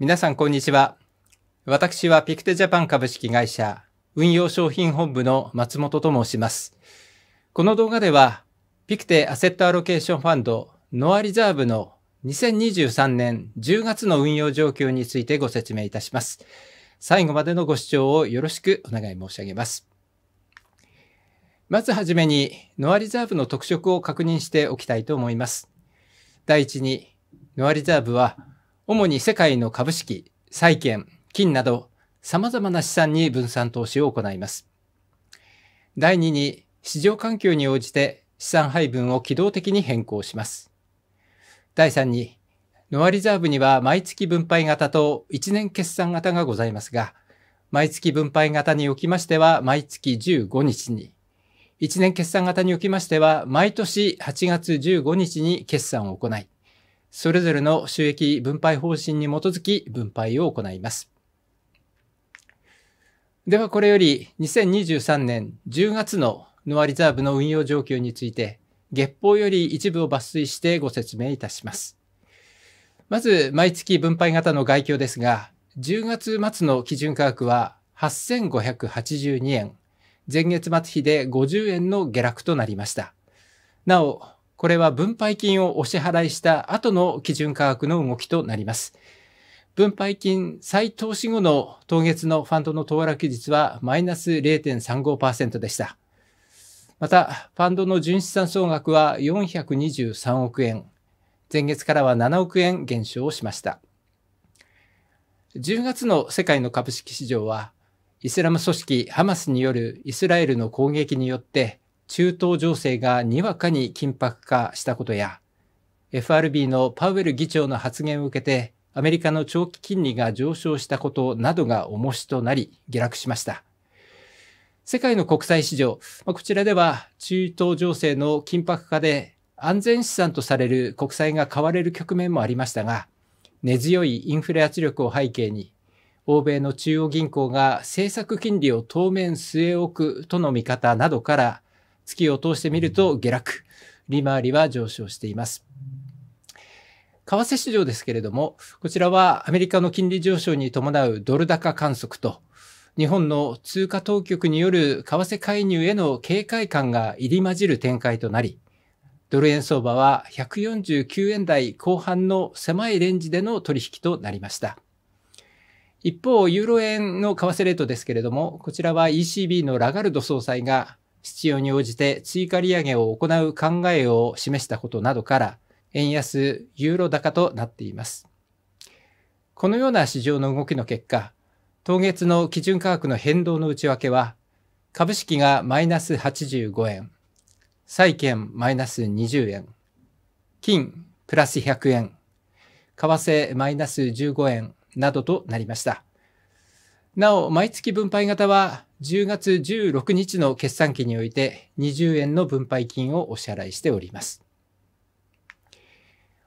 皆さんこんにちは。私はピクテジャパン株式会社運用商品本部の松本と申します。この動画では、ピクテアセットアロケーションファンドノアリザーブの2023年10月の運用状況についてご説明いたします。最後までのご視聴をよろしくお願い申し上げます。まずはじめに、ノアリザーブの特色を確認しておきたいと思います。第一に、ノアリザーブは、主に世界の株式、債券、金など様々な資産に分散投資を行います。第2に市場環境に応じて資産配分を機動的に変更します。第3にノアリザーブには毎月分配型と1年決算型がございますが、毎月分配型におきましては毎月15日に、1年決算型におきましては毎年8月15日に決算を行い、それぞれの収益分配方針に基づき分配を行います。ではこれより2023年10月のノアリザーブの運用状況について月報より一部を抜粋してご説明いたします。まず毎月分配型の概況ですが10月末の基準価格は8582円前月末比で50円の下落となりました。なお、これは分配金をお支払いした後の基準価格の動きとなります。分配金再投資後の当月のファンドの騰落率はマイナス0.35%でした。また、ファンドの純資産総額は423億円、前月からは7億円減少しました。10月の世界の株式市場は、イスラム組織ハマスによるイスラエルの攻撃によって中東情勢がにわかに緊迫化したことや、FRB のパウエル議長の発言を受けて、アメリカの長期金利が上昇したことなどが重しとなり、下落しました。世界の国際市場、こちらでは中東情勢の緊迫化で安全資産とされる国債が買われる局面もありましたが、根強いインフレ圧力を背景に、欧米の中央銀行が政策金利を当面据え置くとの見方などから、月を通してみると下落、利回りは上昇しています。為替市場ですけれども、こちらはアメリカの金利上昇に伴うドル高観測と、日本の通貨当局による為替介入への警戒感が入り混じる展開となり、ドル円相場は149円台後半の狭いレンジでの取引となりました。一方、ユーロ円の為替レートですけれども、こちらは ECB のラガルド総裁が必要に応じて追加利上げを行う考えを示したことなどから、円安ユーロ高となっています。このような市場の動きの結果、当月の基準価格の変動の内訳は、株式がマイナス85円、債券マイナス20円、金プラス100円、為替マイナス15円などとなりました。なお、毎月分配型は10月16日の決算期において20円の分配金をお支払いしております。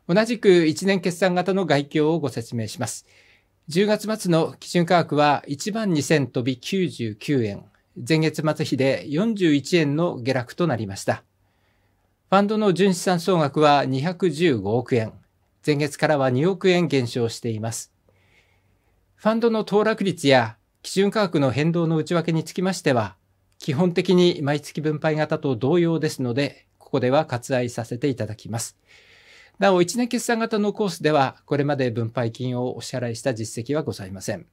同じく1年決算型の概況をご説明します。10月末の基準価格は1万2000飛び99円、前月末比で41円の下落となりました。ファンドの純資産総額は215億円、前月からは2億円減少しています。ファンドの騰落率や基準価格の変動の内訳につきましては、基本的に毎月分配型と同様ですので、ここでは割愛させていただきます。なお、1年決算型のコースでは、これまで分配金をお支払いした実績はございません。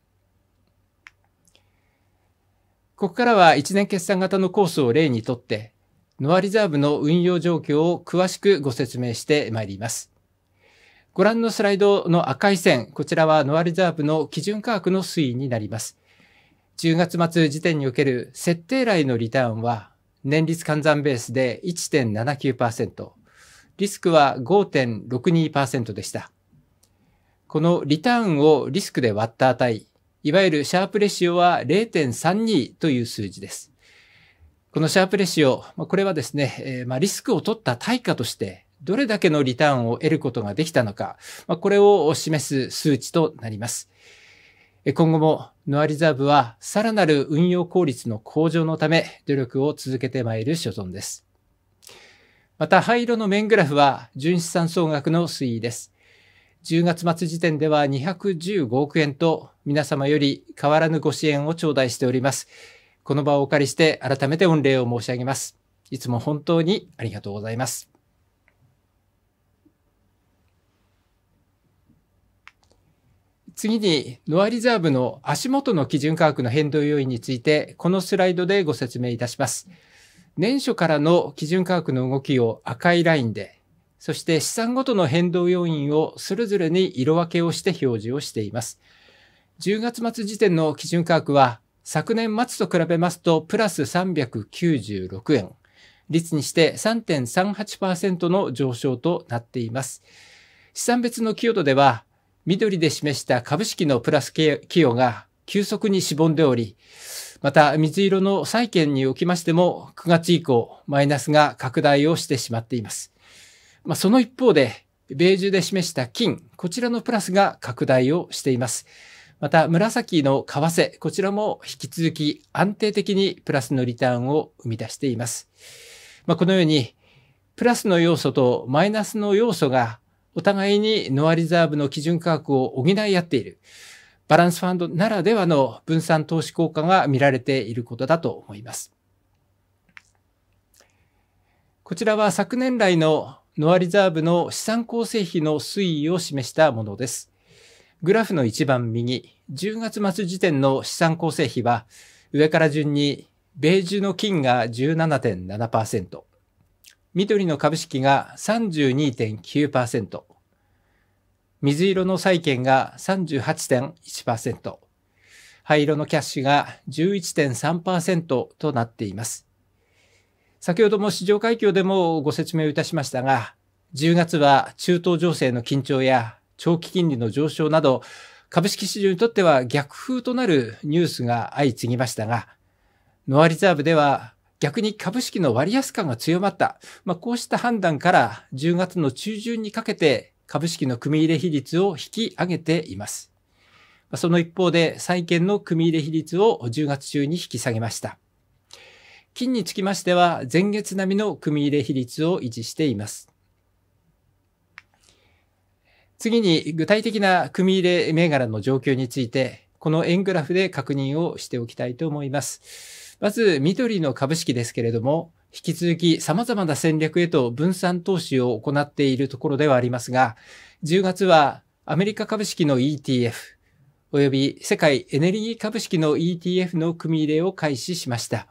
ここからは1年決算型のコースを例にとって、ノアリザーブの運用状況を詳しくご説明してまいります。ご覧のスライドの赤い線、こちらはノアリザーブの基準価格の推移になります。10月末時点における設定来のリターンは年率換算ベースで1.79%、リスクは5.62%でした。このリターンをリスクで割った値、いわゆるシャープレシオは0.32という数字です。このシャープレシオ、これはですね、リスクを取った対価として、どれだけのリターンを得ることができたのか、これを示す数値となります。今後もノアリザーブはさらなる運用効率の向上のため努力を続けてまいる所存です。また灰色の面グラフは純資産総額の推移です。10月末時点では215億円と皆様より変わらぬご支援を頂戴しております。この場をお借りして改めて御礼を申し上げます。いつも本当にありがとうございます。次に、ノアリザーブの足元の基準価格の変動要因について、このスライドでご説明いたします。年初からの基準価格の動きを赤いラインで、そして資産ごとの変動要因をそれぞれに色分けをして表示をしています。10月末時点の基準価格は、昨年末と比べますとプラス396円、率にして3.38%の上昇となっています。資産別の寄与度では、緑で示した株式のプラス企業が急速にしぼんでおり、また水色の債券におきましても9月以降マイナスが拡大をしてしまっています。まあ、その一方で、ベージュで示した金、こちらのプラスが拡大をしています。また紫の為替、こちらも引き続き安定的にプラスのリターンを生み出しています。まあ、このように、プラスの要素とマイナスの要素がお互いにノアリザーブの基準価格を補い合っている。バランスファンドならではの分散投資効果が見られていることだと思います。こちらは昨年来のノアリザーブの資産構成比の推移を示したものです。グラフの一番右、10月末時点の資産構成比は、上から順に、ベージュの金が17.7%、緑の株式が32.9%、水色の債券が38.1%、灰色のキャッシュが11.3%となっています。先ほども市場海峡でもご説明をいたしましたが、10月は中東情勢の緊張や長期金利の上昇など、株式市場にとっては逆風となるニュースが相次ぎましたが、ノアリザーブでは逆に株式の割安感が強まった。まあ、こうした判断から10月の中旬にかけて株式の組入れ比率を引き上げています。その一方で債券の組入れ比率を10月中に引き下げました。金につきましては前月並みの組入れ比率を維持しています。次に具体的な組入れ銘柄の状況について、この円グラフで確認をしておきたいと思います。まず、緑の株式ですけれども、引き続き様々な戦略へと分散投資を行っているところではありますが、10月はアメリカ株式の ETF、及び世界エネルギー株式の ETF の組み入れを開始しました。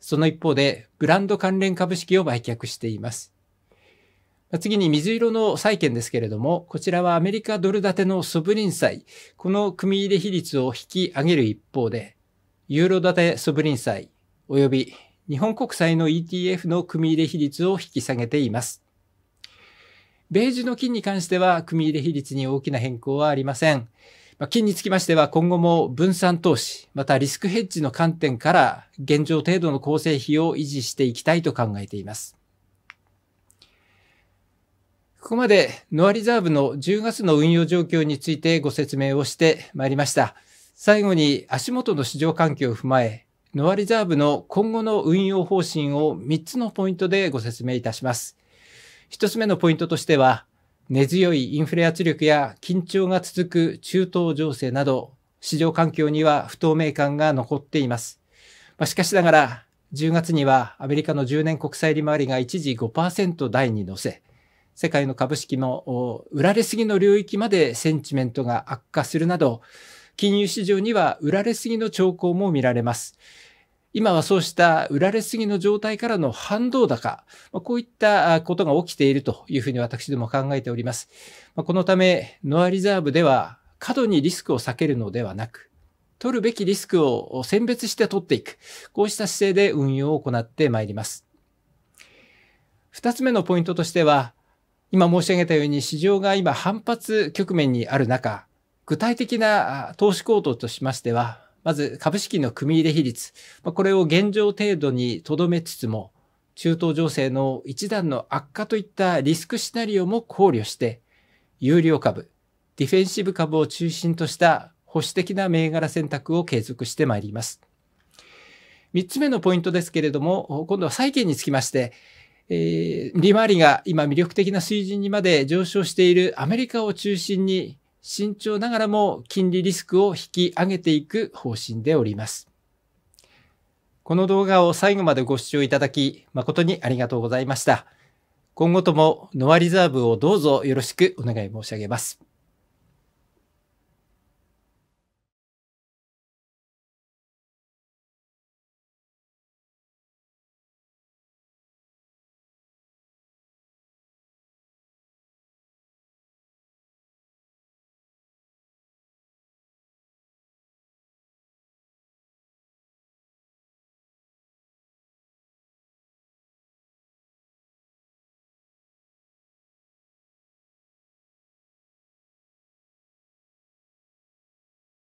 その一方で、ブランド関連株式を売却しています。次に水色の債券ですけれども、こちらはアメリカドル建てのソブリン債、この組み入れ比率を引き上げる一方で、ユーロ建てソブリン債及び日本国債の ETF の組入れ比率を引き下げています。ベージュの金に関しては組入れ比率に大きな変更はありません。まあ、金につきましては今後も分散投資、またリスクヘッジの観点から現状程度の構成比を維持していきたいと考えています。ここまでノアリザーブの10月の運用状況についてご説明をしてまいりました。最後に足元の市場環境を踏まえ、ノアリザーブの今後の運用方針を3つのポイントでご説明いたします。1つ目のポイントとしては、根強いインフレ圧力や緊張が続く中東情勢など、市場環境には不透明感が残っています。しかしながら、10月にはアメリカの10年国債利回りが一時5%台に乗せ、世界の株式も売られすぎの領域までセンチメントが悪化するなど、金融市場には売られすぎの兆候も見られます。今はそうした売られすぎの状態からの反動高、こういったことが起きているというふうに私ども考えております。このため、ノアリザーブでは過度にリスクを避けるのではなく、取るべきリスクを選別して取っていく。こうした姿勢で運用を行ってまいります。二つ目のポイントとしては、今申し上げたように市場が今反発局面にある中、具体的な投資行動としましては、まず株式の組入れ比率、これを現状程度に留めつつも、中東情勢の一段の悪化といったリスクシナリオも考慮して、有料株、ディフェンシブ株を中心とした保守的な銘柄選択を継続してまいります。3つ目のポイントですけれども、今度は債券につきまして、えー、利回りが今魅力的な水準にまで上昇しているアメリカを中心に慎重ながらも金利リスクを引き上げていく方針でおります。この動画を最後までご視聴いただき誠にありがとうございました。今後ともノアリザーブをどうぞよろしくお願い申し上げます。